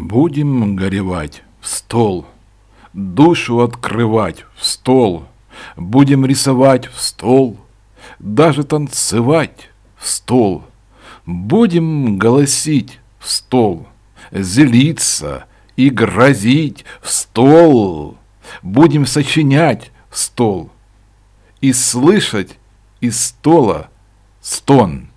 Будем горевать в стол, душу открывать в стол, будем рисовать в стол, даже танцевать в стол, будем голосить в стол, зелиться и грозить в стол, будем сочинять в стол и слышать из стола стон.